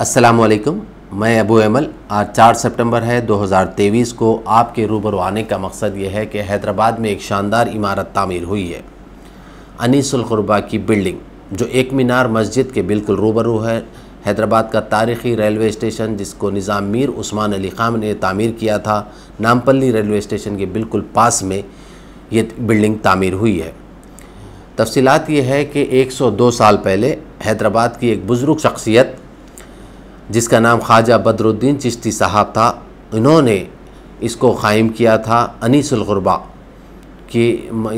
अस्सलाम वालेकुम मैं अबू अमल आज चार सितंबर है 2023 को आपके रूबरू आने का मकसद ये है कि हैदराबाद में एक शानदार इमारत तामीर हुई है अनीसुलगरबा की बिल्डिंग जो एक मीनार मस्जिद के बिल्कुल रूबरू है हैदराबाद का तारीखी रेलवे स्टेशन जिसको निज़ाम मीर उस्मान अली खाम ने तामीर किया था नामपल्ली रेलवे स्टेशन के बिल्कुल पास में ये बिल्डिंग तामीर हुई है तफसीत ये है कि 102 साल पहले हैदराबाद की एक बुज़ुर्ग शख्सियत जिसका नाम ख्वाजा बदरुद्दीन चिश्ती साहब था इन्होंने इसको क़ायम किया था अनीसुलगरबा कि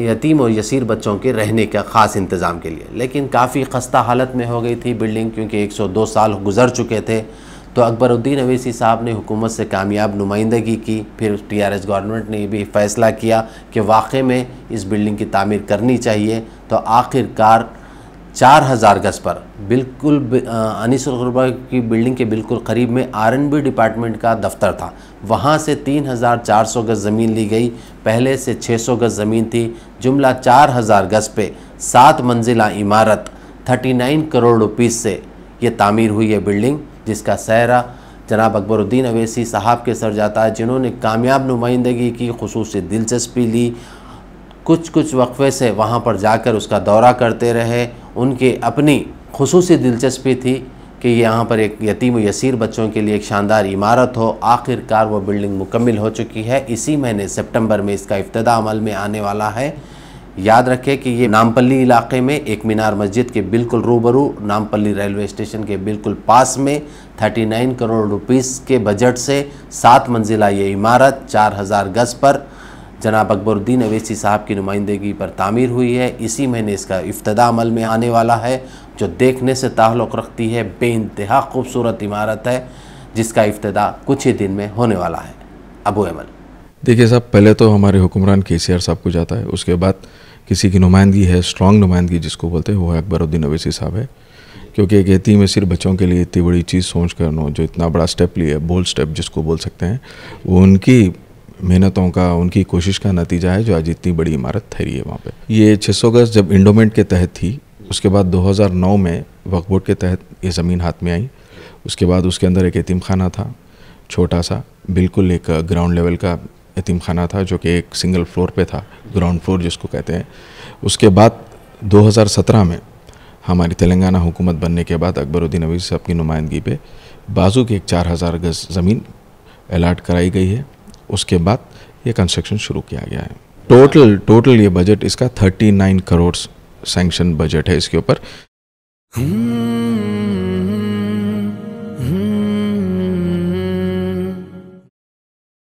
यतीम और यसीर बच्चों के रहने का ख़ास इंतज़ाम के लिए लेकिन काफ़ी खस्ता हालत में हो गई थी बिल्डिंग क्योंकि 102 साल गुजर चुके थे तो अकबरुद्दीन अवैसी साहब ने हुकूमत से कामयाब नुमाइंदगी की फिर टीआरएस गवर्नमेंट ने भी फ़ैसला किया कि वाकई में इस बिल्डिंग की तामीर करनी चाहिए तो आखिरकार चार हज़ार गज़ पर बिल्कुल अनिस की बिल्डिंग के बिल्कुल करीब में आरएनबी डिपार्टमेंट का दफ्तर था वहाँ से तीन हज़ार चार सौ गज़ ज़मीन ली गई पहले से छः सौ गज़ ज़मीन थी जुमला चार हज़ार गज़ पे सात मंजिला इमारत थर्टी नाइन करोड़ रुपीज़ से ये तामीर हुई है बिल्डिंग जिसका सहरा जनाब अकबरुद्दीन अवैसी साहब के सर जाता है जिन्होंने कामयाब नुमाइंदगी की खसूस दिलचस्पी ली कुछ कुछ वक्फ़े से वहाँ पर जाकर उसका दौरा करते रहे उनके अपनी खसूस दिलचस्पी थी कि यहाँ पर एक यतीम यसीर बच्चों के लिए एक शानदार इमारत हो आखिरकार वो बिल्डिंग मुकम्मल हो चुकी है इसी महीने सितंबर में इसका इब्तदा अमल में आने वाला है याद रखें कि ये नामपल्ली इलाके में एक मीनार मस्जिद के बिल्कुल रूबरू नामपल्ली रेलवे स्टेशन के बिल्कुल पास में 39 करोड़ रुपीस के बजट से सात मंजिला ये इमारत 4000 गज़ पर जनाब अकबरुद्दीन अवेसी साहब की नुमाइंदगी पर तामीर हुई है इसी महीने इसका इफ्तदा अमल में आने वाला है जो देखने से ताल्लुक़ रखती है बे इंतहा खूबसूरत इमारत है जिसका इफ्तदा कुछ ही दिन में होने वाला है अबू अमल देखिए साहब पहले तो हमारे हुक्मरान के सी आर साहब को जाता है उसके बाद किसी की नुमाइंदगी है स्ट्रॉन्ग नुमाइंदगी जिसको बोलते हैं वो है अकबरुद्दीन अवेसी साहब है क्योंकि एक में सिर्फ बच्चों के लिए इतनी बड़ी चीज़ सोच कर जो इतना बड़ा स्टेप लिए बोल्ड स्टेप जिसको बोल सकते हैं वो उनकी मेहनतों का उनकी कोशिश का नतीजा है जो आज इतनी बड़ी इमारत ठहरी है वहाँ पे ये 600 गज जब इंडोमेंट के तहत थी उसके बाद 2009 में वक्फ बोर्ड के तहत ये ज़मीन हाथ में आई उसके बाद उसके अंदर एक यतीम खाना था छोटा सा बिल्कुल एक ग्राउंड लेवल का यतीम खाना था जो कि एक सिंगल फ्लोर पे था ग्राउंड फ्लोर जिसको कहते हैं उसके बाद 2017 में हमारी तेलंगाना हुकूमत बनने के बाद अकबरुद्दीन अवीज साहब की नुमाइंदगी पे बाजू की एक चार हज़ार गज़ ज़मीन अलाट कराई गई है उसके बाद ये कंस्ट्रक्शन शुरू किया गया है टोटल टोटल हाँ। ये बजट इसका thirty nine crore sanction budget है इसके ऊपर hmm.